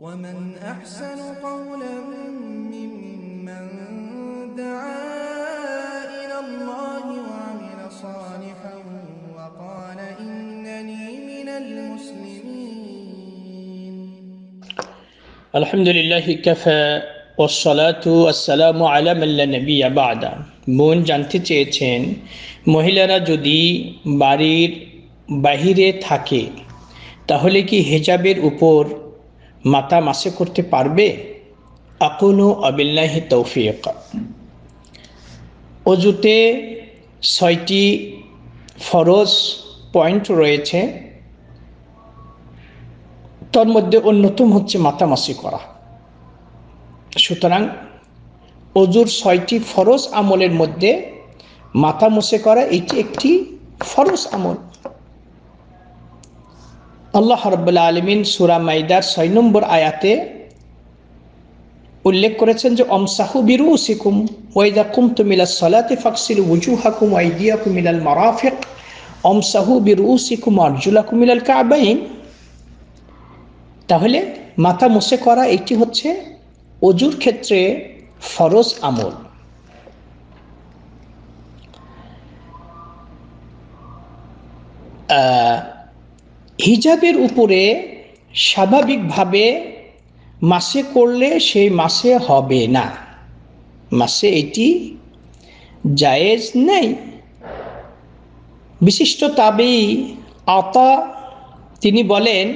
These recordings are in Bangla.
ومن أحسن قولا ممن دعا إلى الله وعمل صالحا وقال إنني من المسلمين الحمد لله كفى والصلاة والسلام على من لا نبي بعد মন জানতে চেয়েছেন মহিলারা যদি বাড়ির বাহিরে থাকে তাহলে কি হেজাবের উপর মাথা মাসে করতে পারবে আকলু আবিল্লাহি তৌফিক অজুতে ছয়টি ফরজ পয়েন্ট রয়েছে তার মধ্যে অন্যতম হচ্ছে মাসি করা সুতরাং অজুর ছয়টি ফরজ আমলের মধ্যে মাথা মুছে করা এটি একটি ফরজ আমল আল্লাহ হরবুল্লা আলমিন সুরা মাইদার ছয় নম্বর আয়াতে উল্লেখ করেছেন যে অমসাহু বিরু সিকুম ওয়াইদা কুম মিলা সলাতে ফাকসিল উজু হাকুম ওয়াইদিয়া কুমিলাল মারাফিক অমসাহু বিরু সিকুম আরজুলা কুমিলাল কাবাইন তাহলে মাথা মুছে করা এটি হচ্ছে অজুর ক্ষেত্রে ফরজ আমল আহ হিজাবের উপরে স্বাভাবিকভাবে মাসে করলে সেই মাসে হবে না মাসে এটি জায়েজ নেই বিশিষ্ট তাবেই আতা তিনি বলেন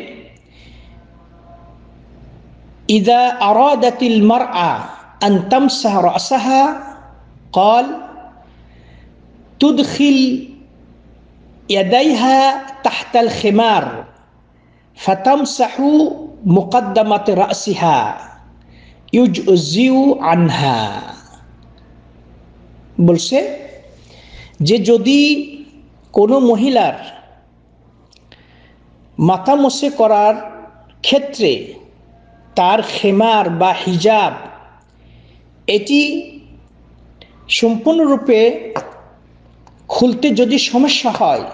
ইদা আরাদাতিল মারআ আন তামসাহ রাসাহা কল তুদখিল يديها তাহতাল الخمار فتمسح مقدمة رأسها ইউজ عنها আনহা বলছে যে যদি কোনো মহিলার মাতামসে করার ক্ষেত্রে তার খেমার বা হিজাব এটি সম্পূর্ণরূপে খুলতে যদি সমস্যা হয়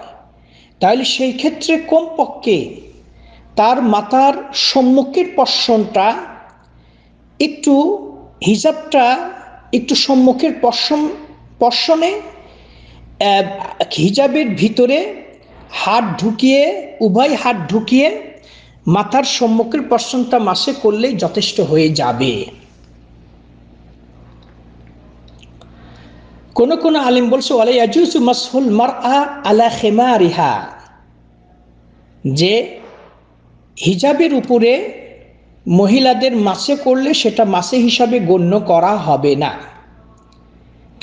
তাহলে সেই ক্ষেত্রে কমপক্ষে তার মাথার সম্মুখের পশনটা একটু হিজাবটা একটু সম্মুখের পশন পশনে হিজাবের ভিতরে হাত ঢুকিয়ে উভয় হাত ঢুকিয়ে মাথার সম্মুখের পশনটা মাসে করলেই যথেষ্ট হয়ে যাবে কোন কোন আলিম বলছে আজুসু মাসহুল মার আলা খেমারিহা যে হিজাবের উপরে মহিলাদের মাসে করলে সেটা মাসে হিসাবে গণ্য করা হবে না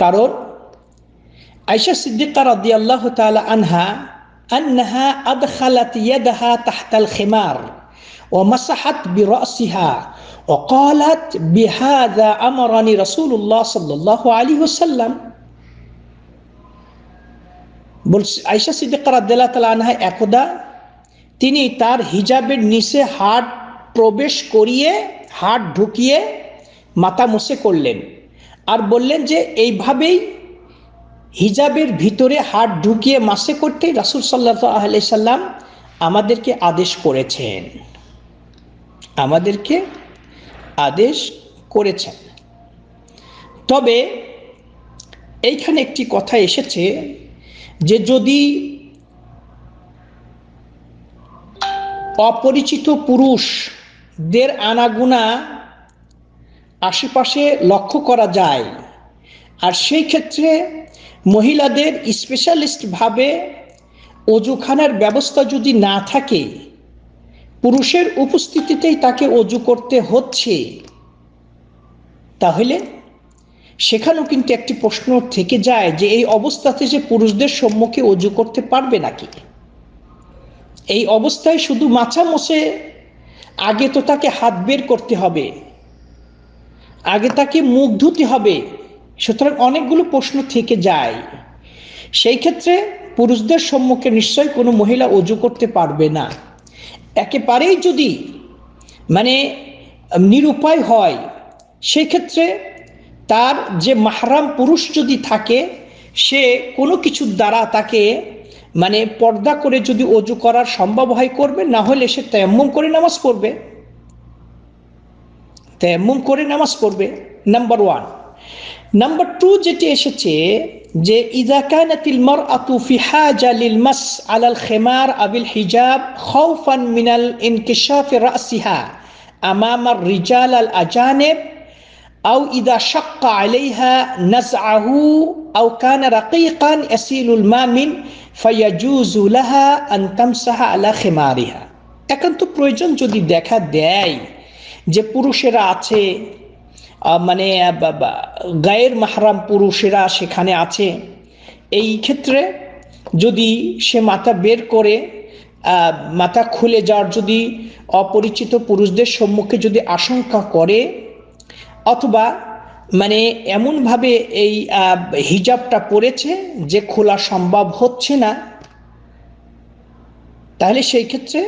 কারণ আয়সা সিদ্দিকার আদি আল্লাহ তাল আনহা আদ খালাত ইয়াদাহা তাহতাল খেমার ও মাসাহাত وقالت ও أمرني বিহাদা আমরানি রসুল্লাহ সাল্লাহ আলী وسلم বলছি আয়সা সিদ্দিকার আদাল্লাহ তালা আনহা একদা তিনি তার হিজাবের নিচে হাট প্রবেশ করিয়ে হাট ঢুকিয়ে মাথা মুছে করলেন আর বললেন যে এইভাবেই হিজাবের ভিতরে হাট ঢুকিয়ে মাসে করতেই রাসুল সাল্লাহ সাল্লাম আমাদেরকে আদেশ করেছেন আমাদেরকে আদেশ করেছেন তবে এইখানে একটি কথা এসেছে যে যদি অপরিচিত পুরুষদের আনাগুনা আশেপাশে লক্ষ্য করা যায় আর সেই ক্ষেত্রে মহিলাদের স্পেশালিস্টভাবে অজুখানার ব্যবস্থা যদি না থাকে পুরুষের উপস্থিতিতেই তাকে অজু করতে হচ্ছে তাহলে সেখানেও কিন্তু একটি প্রশ্ন থেকে যায় যে এই অবস্থাতে যে পুরুষদের সম্মুখে অজু করতে পারবে নাকি এই অবস্থায় শুধু মাছা মশে আগে তো তাকে হাত বের করতে হবে আগে তাকে মুখ ধুতে হবে সুতরাং অনেকগুলো প্রশ্ন থেকে যায় সেই ক্ষেত্রে পুরুষদের সম্মুখে নিশ্চয় কোনো মহিলা অজু করতে পারবে না একেবারেই যদি মানে নিরুপায় হয় সেক্ষেত্রে তার যে মাহরাম পুরুষ যদি থাকে সে কোনো কিছুর দ্বারা তাকে মানে পর্দা করে যদি অজু করার সম্ভব হয় করবে না হলে সে তেমম করে নামাজ পড়বে তেমম করে নামাজ পড়বে নাম্বার ওয়ান নাম্বার টু যেটি এসেছে যে ইজাকানাতিল মর আতু ফিহা জালিল মাস আলাল খেমার আবিল হিজাব খৌফান মিনাল ইনকিশাফ রাসিহা আমামার রিজাল আল আজানেব আউ عليها نزعه أو كان আউ يسيل الماء من فيجوز لها أن تمسح على خمارها এখন তো প্রয়োজন যদি দেখা দেয় যে পুরুষেরা আছে মানে গায়ের মাহরাম পুরুষেরা সেখানে আছে এই ক্ষেত্রে যদি সে মাথা বের করে মাথা খুলে যাওয়ার যদি অপরিচিত পুরুষদের সম্মুখে যদি আশঙ্কা করে অথবা মানে এমনভাবে এই হিজাবটা পড়েছে যে খোলা সম্ভব হচ্ছে না তাহলে সেই ক্ষেত্রে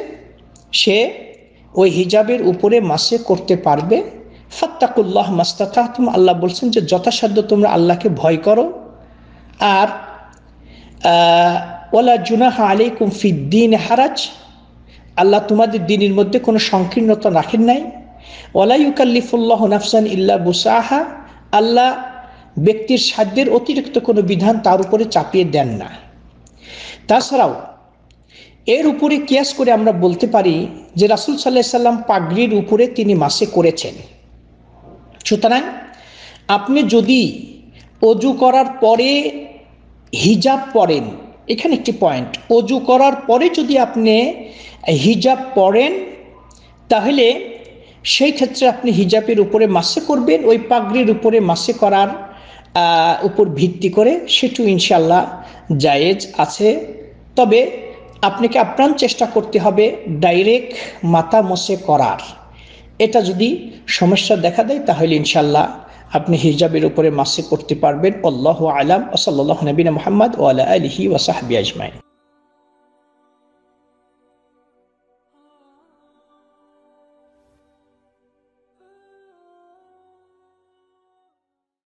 সে ওই হিজাবের উপরে মাসে করতে পারবে ফাত্তাকুল্লাহ মাস্তাকাহতুম আল্লাহ বলছেন যে যথাসাধ্য তোমরা আল্লাহকে ভয় করো আর ওলা জুনাহা আলাইকুম ফিদ্দিন হারাজ আল্লাহ তোমাদের দিনের মধ্যে কোনো সংকীর্ণতা রাখেন নাই ওলাইকাল্লিফুল্লাহ নাফসান ইল্লা বুসাহা আল্লাহ ব্যক্তির সাধ্যের অতিরিক্ত কোনো বিধান তার উপরে চাপিয়ে দেন না তাছাড়াও এর উপরে কেয়াস করে আমরা বলতে পারি যে রাসুল সাল্লাহ সাল্লাম পাগড়ির উপরে তিনি মাসে করেছেন সুতরাং আপনি যদি অজু করার পরে হিজাব পরেন এখানে একটি পয়েন্ট অজু করার পরে যদি আপনি হিজাব পরেন তাহলে সেই ক্ষেত্রে আপনি হিজাবের উপরে মাসে করবেন ওই পাগড়ির উপরে মাসে করার উপর ভিত্তি করে সেটু ইনশাল্লাহ জায়েজ আছে তবে আপনাকে আপ্রাণ চেষ্টা করতে হবে ডাইরেক্ট মাথা মসে করার এটা যদি সমস্যা দেখা দেয় তাহলে ইনশাল্লাহ আপনি হিজাবের উপরে মাসে করতে পারবেন আল্লাহ আলাম ওসল্লাহ নবীন মোহাম্মদ ওয়ালা আলহি ওয়াসাহাবি আজমাইন